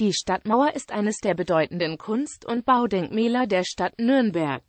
Die Stadtmauer ist eines der bedeutenden Kunst- und Baudenkmäler der Stadt Nürnberg.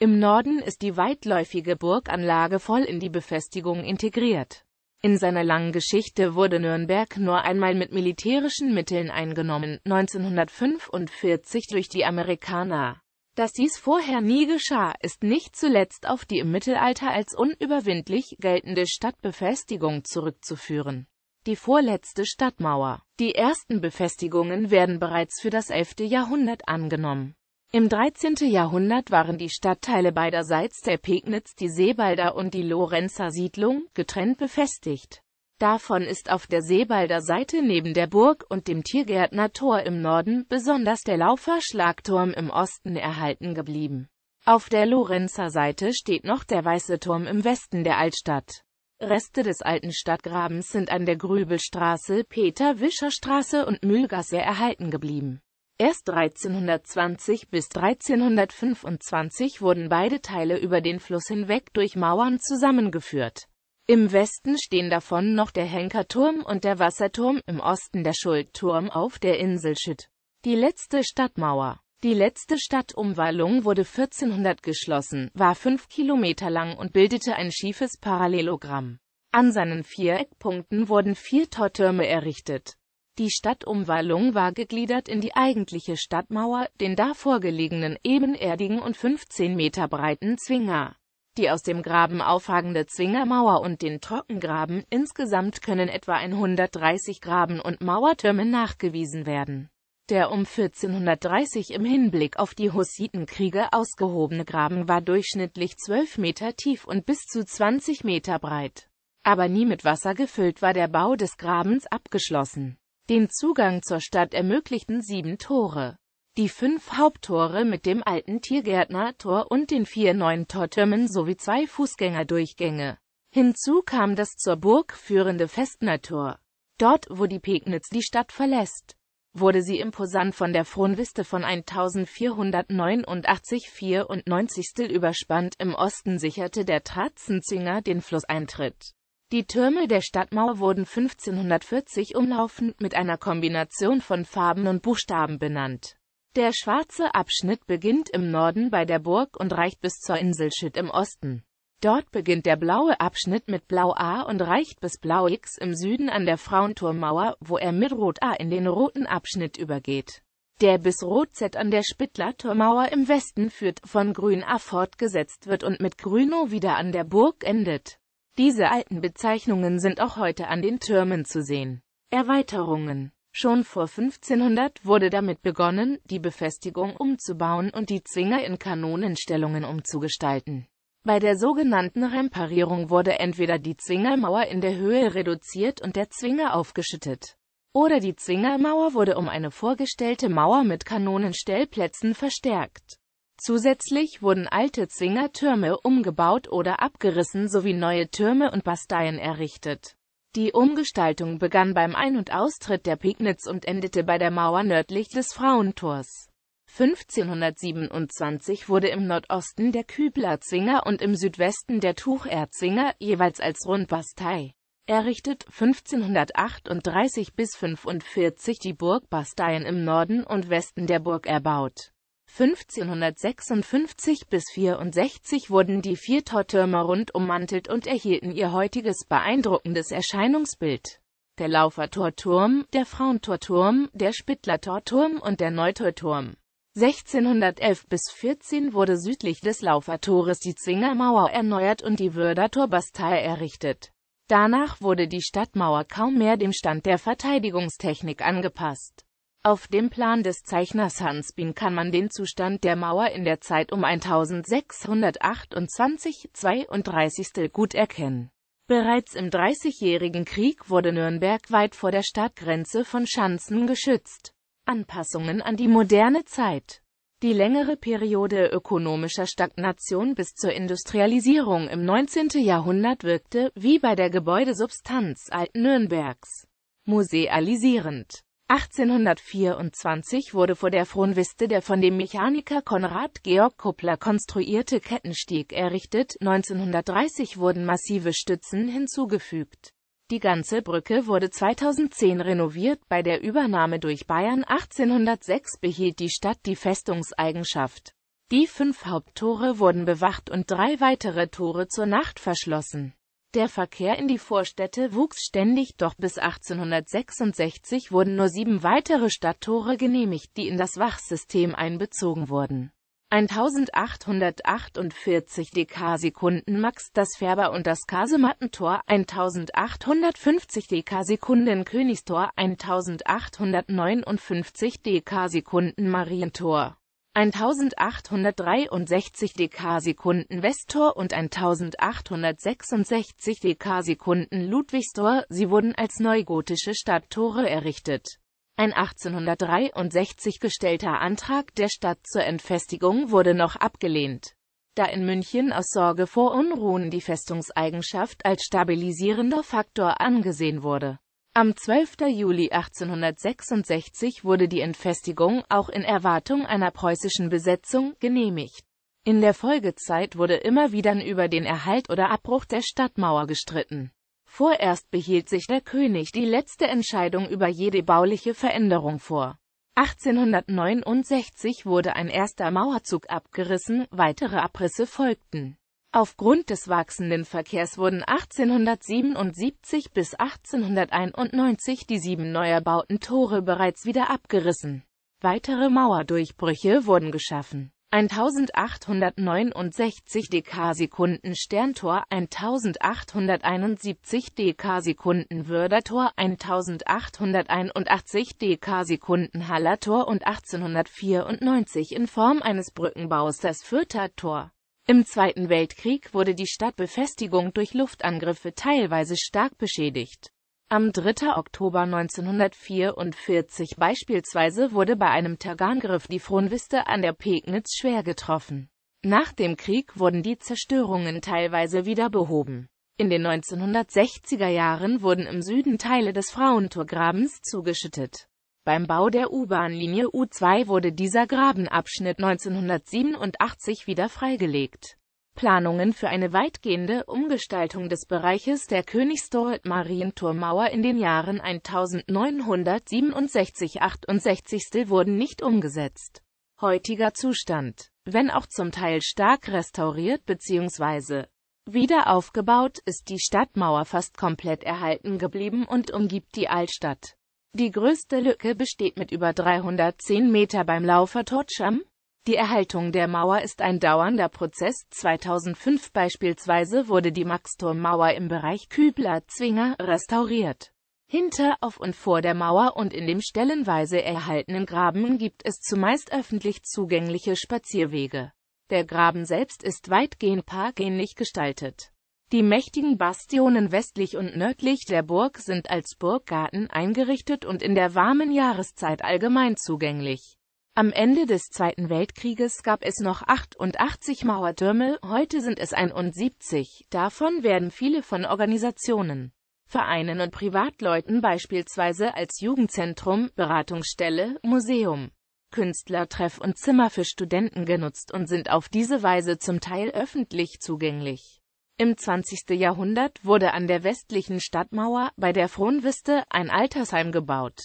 Im Norden ist die weitläufige Burganlage voll in die Befestigung integriert. In seiner langen Geschichte wurde Nürnberg nur einmal mit militärischen Mitteln eingenommen, 1945 durch die Amerikaner. Dass dies vorher nie geschah, ist nicht zuletzt auf die im Mittelalter als unüberwindlich geltende Stadtbefestigung zurückzuführen die vorletzte Stadtmauer. Die ersten Befestigungen werden bereits für das 11. Jahrhundert angenommen. Im 13. Jahrhundert waren die Stadtteile beiderseits der Pegnitz, die Seebalder und die Lorenzer Siedlung, getrennt befestigt. Davon ist auf der Seebalder Seite neben der Burg und dem Tiergärtner Tor im Norden besonders der Laufer Schlagturm im Osten erhalten geblieben. Auf der Lorenzer Seite steht noch der Weiße Turm im Westen der Altstadt. Reste des alten Stadtgrabens sind an der Grübelstraße, Peter-Wischer-Straße und Mühlgasse erhalten geblieben. Erst 1320 bis 1325 wurden beide Teile über den Fluss hinweg durch Mauern zusammengeführt. Im Westen stehen davon noch der Henkerturm und der Wasserturm, im Osten der Schuldturm auf der Insel Schütt. Die letzte Stadtmauer die letzte Stadtumwallung wurde 1400 geschlossen, war 5 Kilometer lang und bildete ein schiefes Parallelogramm. An seinen vier Eckpunkten wurden vier Tortürme errichtet. Die Stadtumwallung war gegliedert in die eigentliche Stadtmauer, den davor gelegenen ebenerdigen und 15 Meter breiten Zwinger. Die aus dem Graben aufragende Zwingermauer und den Trockengraben, insgesamt können etwa 130 Graben und Mauertürme nachgewiesen werden. Der um 1430 im Hinblick auf die Hussitenkriege ausgehobene Graben war durchschnittlich 12 Meter tief und bis zu 20 Meter breit. Aber nie mit Wasser gefüllt war der Bau des Grabens abgeschlossen. Den Zugang zur Stadt ermöglichten sieben Tore. Die fünf Haupttore mit dem alten Tiergärtner-Tor und den vier neuen Tortürmen sowie zwei Fußgängerdurchgänge. Hinzu kam das zur Burg führende Festner Tor, dort wo die Pegnitz die Stadt verlässt wurde sie imposant von der Fronviste von 1489 94 überspannt. Im Osten sicherte der Tratzenzinger den Flusseintritt. Die Türme der Stadtmauer wurden 1540 umlaufend mit einer Kombination von Farben und Buchstaben benannt. Der schwarze Abschnitt beginnt im Norden bei der Burg und reicht bis zur Insel Schütt im Osten Dort beginnt der blaue Abschnitt mit Blau A und reicht bis Blau X im Süden an der Frauenturmauer, wo er mit Rot A in den roten Abschnitt übergeht. Der bis Rot Z an der Spittler Turmauer im Westen führt, von Grün A fortgesetzt wird und mit Grünow wieder an der Burg endet. Diese alten Bezeichnungen sind auch heute an den Türmen zu sehen. Erweiterungen Schon vor 1500 wurde damit begonnen, die Befestigung umzubauen und die Zwinger in Kanonenstellungen umzugestalten. Bei der sogenannten Remparierung wurde entweder die Zwingermauer in der Höhe reduziert und der Zwinger aufgeschüttet. Oder die Zwingermauer wurde um eine vorgestellte Mauer mit Kanonenstellplätzen verstärkt. Zusätzlich wurden alte Zwingertürme umgebaut oder abgerissen sowie neue Türme und Basteien errichtet. Die Umgestaltung begann beim Ein- und Austritt der Pignitz und endete bei der Mauer nördlich des Frauentors. 1527 wurde im Nordosten der Kübler-Zwinger und im Südwesten der Tucher-Zwinger jeweils als Rundbastei errichtet, 1538 bis 45 die Burgbasteien im Norden und Westen der Burg erbaut. 1556 bis 64 wurden die vier Tortürme rund ummantelt und erhielten ihr heutiges beeindruckendes Erscheinungsbild. Der Laufertorturm, der Frauentorturm, der Spittlertorturm und der Neutorturm. 1611 bis 14 wurde südlich des Laufertores die Zwingermauer erneuert und die Würder errichtet. Danach wurde die Stadtmauer kaum mehr dem Stand der Verteidigungstechnik angepasst. Auf dem Plan des Zeichners Hans Hansbin kann man den Zustand der Mauer in der Zeit um 1628-32 gut erkennen. Bereits im Dreißigjährigen Krieg wurde Nürnberg weit vor der Stadtgrenze von Schanzen geschützt. Anpassungen an die moderne Zeit. Die längere Periode ökonomischer Stagnation bis zur Industrialisierung im 19. Jahrhundert wirkte, wie bei der Gebäudesubstanz Alt-Nürnbergs, musealisierend. 1824 wurde vor der Fronviste der von dem Mechaniker Konrad Georg Kuppler konstruierte Kettenstieg errichtet, 1930 wurden massive Stützen hinzugefügt. Die ganze Brücke wurde 2010 renoviert, bei der Übernahme durch Bayern 1806 behielt die Stadt die Festungseigenschaft. Die fünf Haupttore wurden bewacht und drei weitere Tore zur Nacht verschlossen. Der Verkehr in die Vorstädte wuchs ständig, doch bis 1866 wurden nur sieben weitere Stadttore genehmigt, die in das Wachsystem einbezogen wurden. 1848 Dk-Sekunden Max das Färber und das Kasemattentor, 1850 Dk-Sekunden Königstor, 1859 Dk-Sekunden Marientor. 1863 Dk-Sekunden Westtor und 1866 Dk-Sekunden Ludwigstor, sie wurden als neugotische Stadttore errichtet ein 1863 gestellter Antrag der Stadt zur Entfestigung wurde noch abgelehnt. Da in München aus Sorge vor Unruhen die Festungseigenschaft als stabilisierender Faktor angesehen wurde. Am 12. Juli 1866 wurde die Entfestigung auch in Erwartung einer preußischen Besetzung genehmigt. In der Folgezeit wurde immer wieder über den Erhalt oder Abbruch der Stadtmauer gestritten. Vorerst behielt sich der König die letzte Entscheidung über jede bauliche Veränderung vor. 1869 wurde ein erster Mauerzug abgerissen, weitere Abrisse folgten. Aufgrund des wachsenden Verkehrs wurden 1877 bis 1891 die sieben neu erbauten Tore bereits wieder abgerissen. Weitere Mauerdurchbrüche wurden geschaffen. 1869 Dekarsekunden Sterntor 1871 Dekarsekunden Würdertor 1881 Dekarsekunden Hallertor und 1894 in Form eines Brückenbaus das Fürther Tor. Im Zweiten Weltkrieg wurde die Stadtbefestigung durch Luftangriffe teilweise stark beschädigt. Am 3. Oktober 1944 beispielsweise wurde bei einem Terrorangriff die Fronviste an der Pegnitz schwer getroffen. Nach dem Krieg wurden die Zerstörungen teilweise wieder behoben. In den 1960er Jahren wurden im Süden Teile des Frauentorgrabens zugeschüttet. Beim Bau der u bahnlinie U2 wurde dieser Grabenabschnitt 1987 wieder freigelegt. Planungen für eine weitgehende Umgestaltung des Bereiches der Königsdorf Marienturmauer in den Jahren 1967-68 wurden nicht umgesetzt. Heutiger Zustand, wenn auch zum Teil stark restauriert bzw. wieder aufgebaut, ist die Stadtmauer fast komplett erhalten geblieben und umgibt die Altstadt. Die größte Lücke besteht mit über 310 Meter beim Laufer Totscham, die Erhaltung der Mauer ist ein dauernder Prozess. 2005 beispielsweise wurde die Maxturmmauer im Bereich Kübler-Zwinger restauriert. Hinter, auf und vor der Mauer und in dem stellenweise erhaltenen Graben gibt es zumeist öffentlich zugängliche Spazierwege. Der Graben selbst ist weitgehend parkähnlich gestaltet. Die mächtigen Bastionen westlich und nördlich der Burg sind als Burggarten eingerichtet und in der warmen Jahreszeit allgemein zugänglich. Am Ende des Zweiten Weltkrieges gab es noch 88 Mauertürme, heute sind es 71, davon werden viele von Organisationen, Vereinen und Privatleuten beispielsweise als Jugendzentrum, Beratungsstelle, Museum, Künstlertreff und Zimmer für Studenten genutzt und sind auf diese Weise zum Teil öffentlich zugänglich. Im 20. Jahrhundert wurde an der westlichen Stadtmauer bei der Frohnwiste, ein Altersheim gebaut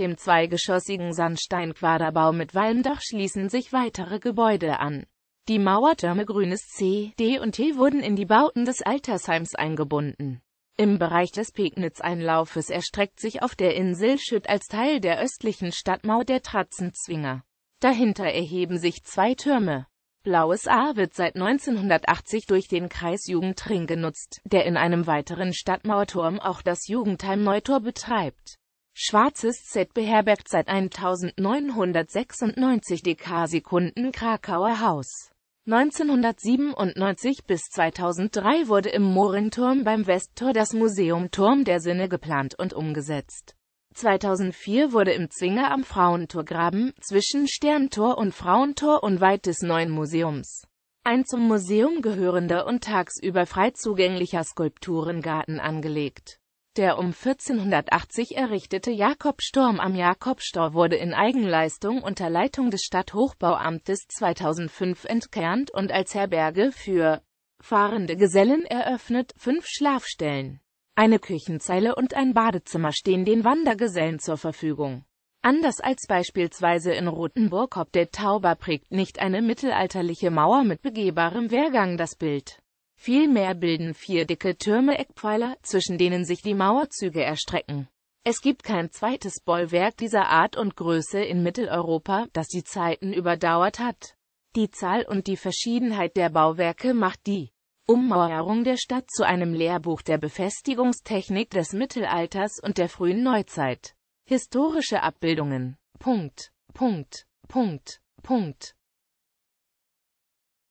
dem zweigeschossigen Sandsteinquaderbau mit Walmdach schließen sich weitere Gebäude an. Die Mauertürme Grünes C, D und T wurden in die Bauten des Altersheims eingebunden. Im Bereich des Pegnitz-Einlaufes erstreckt sich auf der Insel Schütt als Teil der östlichen Stadtmauer der Tratzenzwinger. Dahinter erheben sich zwei Türme. Blaues A wird seit 1980 durch den Kreis Jugendring genutzt, der in einem weiteren Stadtmauerturm auch das Jugendheim Neutor betreibt. Schwarzes Z beherbergt seit 1996 DK-Sekunden Krakauer Haus. 1997 bis 2003 wurde im Mohrenturm beim Westtor das Museum Turm der Sinne geplant und umgesetzt. 2004 wurde im Zwinger am Frauentorgraben zwischen Sterntor und Frauentor unweit des neuen Museums ein zum Museum gehörender und tagsüber frei zugänglicher Skulpturengarten angelegt der um 1480 errichtete Jakobsturm am Jakobstor wurde in Eigenleistung unter Leitung des Stadthochbauamtes 2005 entkernt und als Herberge für fahrende Gesellen eröffnet, fünf Schlafstellen, eine Küchenzeile und ein Badezimmer stehen den Wandergesellen zur Verfügung. Anders als beispielsweise in Rotenburg ob der Tauber prägt nicht eine mittelalterliche Mauer mit begehbarem Wehrgang das Bild. Vielmehr bilden vier dicke Türme Eckpfeiler, zwischen denen sich die Mauerzüge erstrecken. Es gibt kein zweites Bollwerk dieser Art und Größe in Mitteleuropa, das die Zeiten überdauert hat. Die Zahl und die Verschiedenheit der Bauwerke macht die Ummauerung der Stadt zu einem Lehrbuch der Befestigungstechnik des Mittelalters und der frühen Neuzeit. Historische Abbildungen. Punkt. Punkt. Punkt. Punkt.